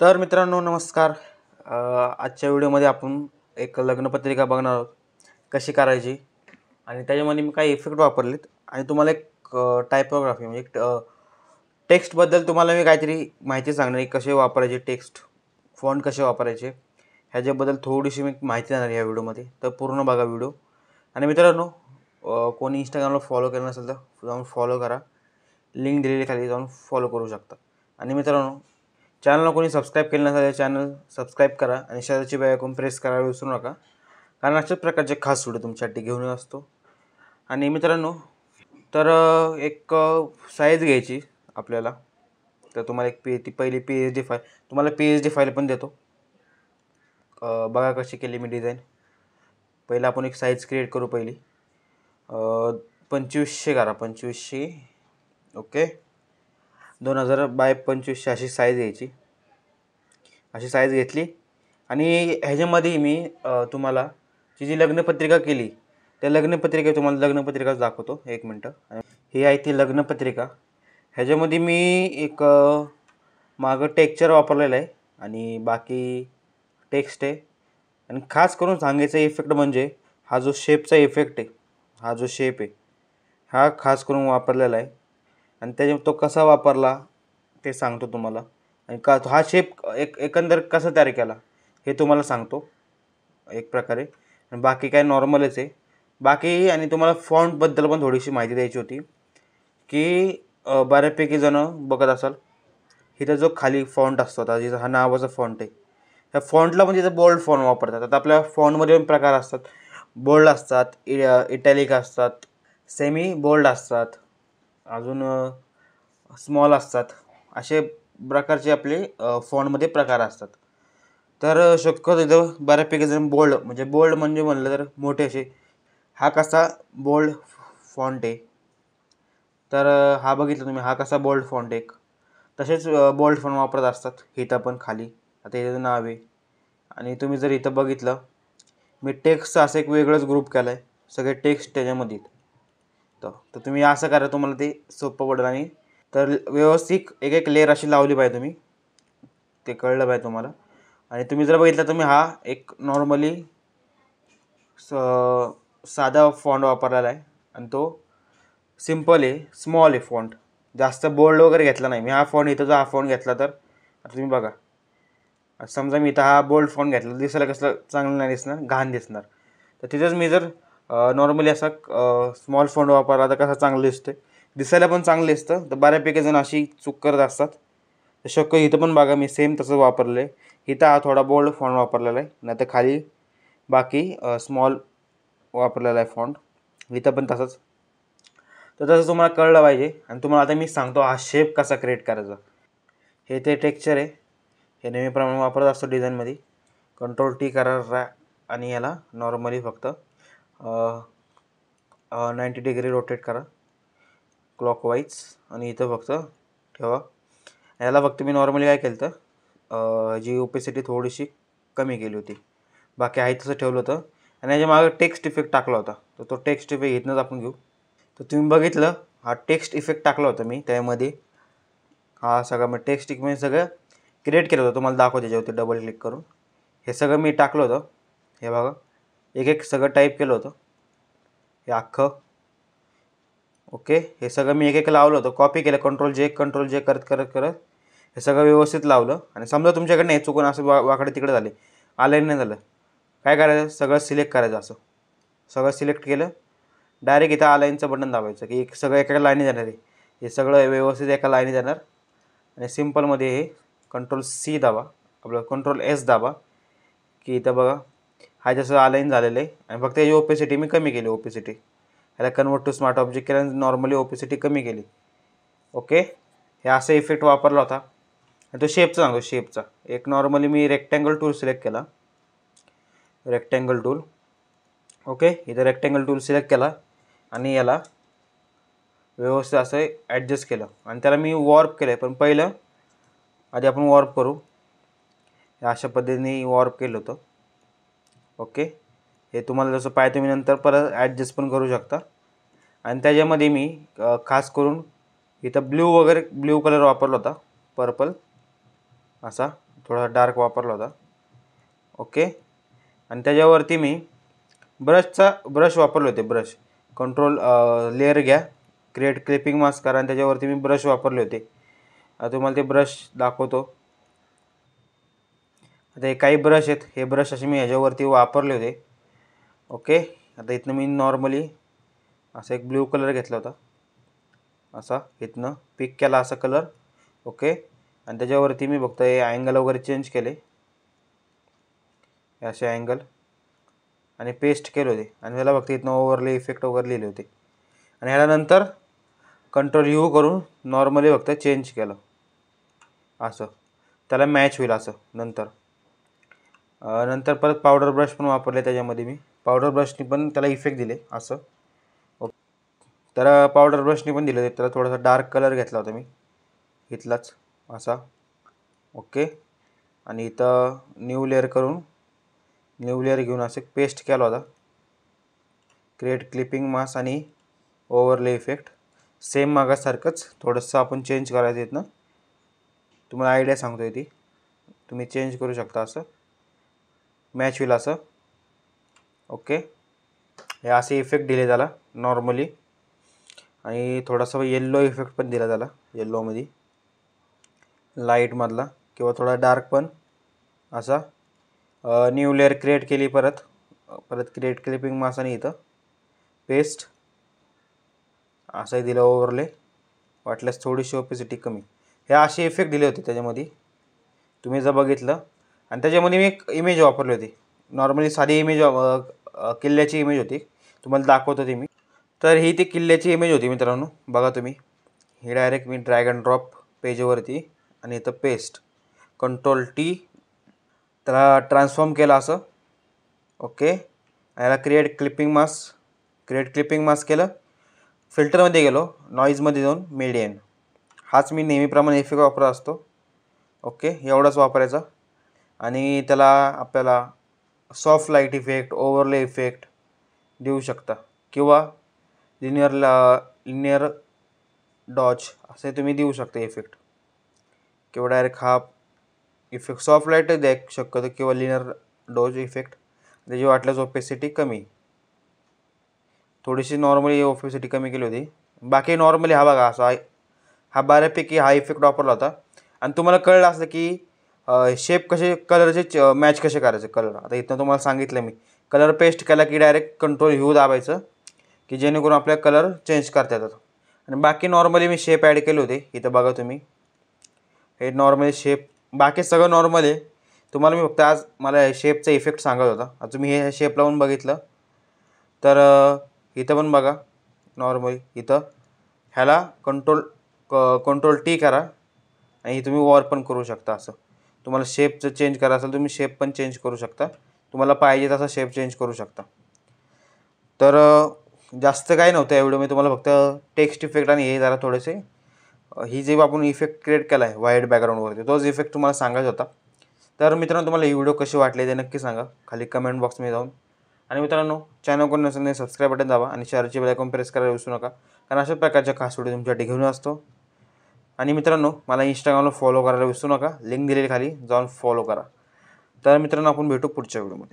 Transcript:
तर मित्रांनो नमस्कार आजच्या व्हिडिओमध्ये आपण एक लग्नपत्रिका बघणार आहोत कशी करायची आणि त्याच्यामध्ये मी काही इफेक्ट वापरलेत आणि तुम्हाला एक टायपोग्राफी म्हणजे एक टेक्स्टबद्दल तुम्हाला मी काहीतरी माहिती सांगणार कसे वापरायचे टेक्स्ट फॉन्ट कसे वापरायचे ह्याच्याबद्दल थोडीशी मी माहिती देणार या व्हिडिओमध्ये तर पूर्ण बघा व्हिडिओ आणि मित्रांनो कोणी इंस्टाग्रामला फॉलो केलं नसेल तर जाऊन फॉलो करा लिंक दिलेली खाली जाऊन फॉलो करू शकता आणि मित्रांनो चॅनलला कोणी सबस्क्राईब केलं नसेल चॅनल सबस्क्राईब करा आणि शेजारची बॅकून प्रेस करायला विसरू नका कारण अशाच प्रकारचे खास व्हिडिओ तुमच्यासाठी घेऊन असतो आणि मित्रांनो तर एक साईज घ्यायची आपल्याला तर तुम्हाला एक पी ती पहिली पी एच डी फाईल तुम्हाला पी एच डी फाईल पण देतो बघा कशी केली मी डिझाईन पहिलं आपण एक साईज क्रिएट करू पहिली पंचवीसशे करा पंचवीसशे ओके दोन हजार बाय पंचवीसशे अशी साईज घ्यायची अशी साईज घेतली आणि ह्याच्यामध्ये मी तुम्हाला जी जी लग्नपत्रिका केली त्या लग्नपत्रिका तुम्हाला लग्नपत्रिकाच दाखवतो एक मिनटं ही आहे ती लग्नपत्रिका ह्याच्यामध्ये मी एक मागं टेक्चर वापरलेलं आहे आणि बाकी टेक्स्ट आहे आणि खास करून सांगायचा इफेक्ट म्हणजे हा जो शेपचा इफेक्ट आहे हा जो शेप आहे हा खास करून वापरलेला आहे आणि त्याच्या तो कसा वापरला ते सांगतो तुम्हाला आणि का हा शेप एक एकंदर कसा तयार केला हे तुम्हाला सांगतो एक प्रकारे आणि बाकी काय नॉर्मलच आहे बाकी आणि तुम्हाला फॉन्टबद्दल पण थोडीशी माहिती द्यायची होती की बऱ्यापैकी जणं बघत असाल इथं जो खाली फॉन्ट असतो आता जिथं हा नावाचा फॉन्ट आहे त्या फॉन्टला म्हणजे तिथं बोल्ड फॉन्ट वापरतात आता आपल्या फॉन्टमध्ये पण प्रकार असतात बोल्ड असतात इ इटॅलिक असतात सेमी बोल्ड असतात अजून स्मॉल असतात असे प्रकारचे आपले फॉनमध्ये प्रकार असतात तर शक्यतो इथं बऱ्यापैकी जण बोल्ड म्हणजे बोल्ड म्हणजे म्हणलं तर मोठे असे हा कसा बोल्ड फॉन्ट आहे तर हा बघितला तुम्ही हा कसा बोल्ड फॉन्ट एक तसेच बोल्ड फॉन्ट वापरत असतात इथं पण खाली आता इथं नाव आहे आणि तुम्ही जर इथं बघितलं मी टेक्स्ट असं एक वेगळंच ग्रुप केलं आहे सगळे टेक्स्ट त्याच्यामध्ये शकतं तर तुम्ही असं करा तुम्हाला ते सोपं पडेल आणि तर व्यवस्थित एक एक लेअर अशी लावली पाहिजे तुम्ही ते कळलं पाहिजे तुम्हाला आणि तुम्ही जर बघितलं तुम्ही हा एक नॉर्मली स साधा फॉन्ट वापरलेला आहे आणि तो सिम्पल आहे स्मॉल आहे फॉन्ट जास्त बोल्ड वगैरे घेतला नाही मी हा फॉन्ट इथं जो हा फॉन्ट घेतला तर तुम्ही बघा समजा मी इथं हा बोल्ड फोन घेतला दिसायला कसलं चांगलं नाही दिसणार घाण दिसणार तर तिथेच मी जर नॉर्मली असा स्मॉल फोन वापरला तर कसा चांगलं दिसते दिसायला पण चांगलं असतं तर बऱ्यापैकी जण अशी चूक करत असतात तर शक्य इथं पण बघा मी सेम तसं वापरलं आहे इथं हा थोडा बोल्ड फोन वापरलेला आहे नाही तर खाली बाकी स्मॉल वापरलेला आहे फोन इथं पण तसंच तर तसं तुम्हाला कळलं पाहिजे आणि तुम्हाला आता मी सांगतो हा शेप कसा क्रिएट करायचा हे ते टेक्चर आहे हे नेहमीप्रमाणे वापरत असतो डिझाईनमध्ये कंट्रोल टी करा आणि याला नॉर्मली फक्त नाईंटी डिग्री रोटेट करा क्लॉकवाईज आणि इथं फक्त ठेवा याला फक्त मी नॉर्मली काय केलं तर जी ओपेसिटी थोडीशी कमी केली होती बाकी आहे तसं ठेवलं होतं आणि याच्या मागे टेक्स्ट इफेक्ट टाकला होता तर तो टेक्स्ट इफेक्ट इथनंच आपण घेऊ तर तुम्ही बघितलं हा टेक्स्ट इफेक्ट टाकला होता मी त्यामध्ये हा सगळा मी टेक्स्ट इफेक्ट सगळं क्रिएट केलं होतं तुम्हाला दाखव त्याच्यावरती डबल क्लिक करून हे सगळं मी टाकलं होतं हे बघा एक एक सगळं टाईप केलं होतं हे अख्खं ओके हे सगळं मी एक एक लावलं होतं कॉपी केलं कंट्रोल जे कंट्रोल जे करत करत करत हे सगळं व्यवस्थित लावलं आणि समजा तुमच्याकडे हे चुकून असं वा वाकडे तिकडे झाले आलं नाही झालं काय करायचं सगळं सिलेक्ट करायचं असं सगळं सिलेक्ट केलं डायरेक्ट इथं आलाईनचं बटन दाबायचं की एक सगळं एका लाईनी जाणार आहे हे सगळं व्यवस्थित एका लाईनी जाणार आणि सिम्पलमध्ये हे कंट्रोल सी दाबा आपलं कंट्रोल एस दाबा की इथं बघा हा जा अलाईन झालेलं आहे आणि फक्त याची ओपेसिटी मी कमी केली ओपेसिटी ह्याला कन्वर्ट टू स्मार्ट ऑब्जेक्ट केलं नॉर्मली ओपेसिटी कमी केली ओके हे असा इफेक्ट वापरला होता आणि तो शेपचा सांगतो शेपचा एक नॉर्मली मी रेक्टँगल टूल सिलेक्ट केला रेक्टँगल टूल ओके इथं रेक्टँगल टूल सिलेक्ट केला आणि याला व्यवस्थित असं ॲडजस्ट केलं आणि त्याला मी वॉर्प केलं आहे पण पहिलं आधी आपण वॉर्प करू अशा पद्धतीने वॉर्प केलं होतं ओके हे तुम्हाला जसं पाहिजे तुम्ही नंतर परत ॲडजस्ट पण करू शकता आणि त्याच्यामध्ये मी खास करून इथं ब्ल्यू वगैरे ब्ल्यू कलर वापरला होता पर्पल असा थोडासा डार्क वापरला होता ओके आणि त्याच्यावरती मी ब्रशचा ब्रश वापरले होते ब्रश कंट्रोल लेअर घ्या क्रिएट क्लिपिंग मास्क करा आणि त्याच्यावरती मी ब्रश वापरले होते तुम्हाला ते ब्रश दाखवतो आता हे काही ब्रश आहेत हे ब्रश असे मी ह्याच्यावरती वापरले होते ओके आता इथनं मी नॉर्मली असा एक ब्ल्यू कलर घेतला होता असा इथनं पिक केला असा कलर ओके आणि त्याच्यावरती मी बघतो हे अँगल वगैरे चेंज केले असे अँगल आणि पेस्ट केले होते आणि त्याला बघते इथनं ओव्हरले इफेक्ट वगैरे लिहिले होते आणि ह्यानंतर कंट्रोल यू करून नॉर्मली फक्त चेंज केलं असं त्याला मॅच होईल असं नंतर नंतर परत पावडर ब्रश पण वापरले त्याच्यामध्ये मी पावडर ब्रशनी पण त्याला इफेक्ट दिले असं ओके तर पावडर ब्रशनी पण दिलं त्याला थोडासा डार्क कलर घेतला होता मी इथलाच असा ओके आणि इथं न्यू लेअर करून न्यू लेअर घेऊन असे पेस्ट केला होता क्रिएट क्लिपिंग मास आणि ओव्हरले इफेक्ट सेम मागासारखंच थोडंसं आपण चेंज करायचं ना तुम्हाला आयडिया सांगतो आहे ती तुम्ही चेंज करू शकता असं मॅच होईल असं ओके हे असे इफेक्ट दिले झाला नॉर्मली आणि थोडासा येल्लो इफेक्ट पण दिला त्याला येल्लोमध्ये लाईटमधला किंवा थोडा डार्क पण असा न्यू लेअर क्रिएट केली परत परत क्रिएट क्लिपिंग मासाने इथं पेस्ट असंही दिलं ओवरले वाटल्यास थोडीशी ओपेसिटी कमी हे असे इफेक्ट दिले होते त्याच्यामध्ये तुम्ही जर बघितलं आणि त्याच्यामध्ये मी एक इमेज वापरली होती नॉर्मली साधी इमेज किल्ल्याची इमेज होती तुम्हाला दाखवत होती मी तर ही ती किल्ल्याची इमेज होती मित्रांनो बघा तुम्ही ही डायरेक्ट मी ड्रॅग अँड ड्रॉप पेजवरती आणि इथं पेस्ट कंट्रोल टी त्याला ट्रान्सफॉर्म केलं असं ओके याला create clipping mask create clipping mask केलं फिल्टरमध्ये गेलो नॉईजमध्ये जाऊन मीडियन हाच मी नेहमीप्रमाणे इफेक्ट वापरत असतो ओके एवढाच वापरायचा आणि त्याला आपल्याला soft light effect overlay effect देऊ शकता किंवा लिनियर लिनिअर लिनियर डॉच असे तुम्ही देऊ शकता इफेक्ट किंवा डायरेक्ट हा इफेक्ट सॉफ्ट लाईट देऊ शकतो किंवा लिनियर डॉज इफेक्ट त्याची वाटल्यास ओपेसिटी कमी थोडीशी नॉर्मली ओपेसिटी कमी केली होती बाकी नॉर्मली हा बघा असा हा बऱ्यापैकी हा इफेक्ट वापरला होता आणि तुम्हाला कळलं असं की शेप कसे कलरचे च मॅच कसे करायचे कलर आता इथनं तुम्हाला सांगितलं मी कलर पेस्ट केला की डायरेक्ट कंट्रोल घेऊ दाबायचं की जेणेकरून आपल्या कलर चेंज करता येतात आणि बाकी नॉर्मली मी शेप ॲड केले होते इथं बघा तुम्ही हे नॉर्मली शेप बाकी सगळं नॉर्मल आहे तुम्हाला मी फक्त आज मला शेपचा इफेक्ट सांगत होता आज तुम्ही हे शेप लावून बघितलं तर इथं पण बघा नॉर्मली इथं ह्याला कंट्रोल क कंट्रोल टी करा आणि तुम्ही वॉर पण करू शकता असं तुम्हाला शेपचं चेंज करा असेल तुम्ही शेप पण चेंज करू शकता तुम्हाला पाहिजे तसा शेप चेंज करू शकता तर जास्त काही नव्हतं या व्हिडिओमध्ये तुम्हाला फक्त टेक्स्ट इफेक्ट आणि हे जरा थोडेसे ही जे आपण इफेक्ट क्रिएट केला आहे व्हाईट बॅकग्राऊंडवरती तोच इफेक्ट तुम्हाला सांगायचा होता तर मित्रांनो तुम्हाला ही व्हिडिओ कशी वाटली ते नक्की सांगा खाली कमेंट बॉक्समध्ये जाऊन आणि मित्रांनो चॅनल कोण नसेल सबस्क्राईब बटन दाबा आणि शेअरची बेलायकॉन प्रेस करायला विसरू नका कारण अशा प्रकारच्या खास व्हिडिओ तुमच्यासाठी घेऊन असतो आणि मित्रांनो मला इंस्टाग्रामला फॉलो करायला विसरू नका लिंक दिलेली खाली जाऊन फॉलो करा तर मित्रांनो आपण भेटू पुढच्या व्हिडिओमध्ये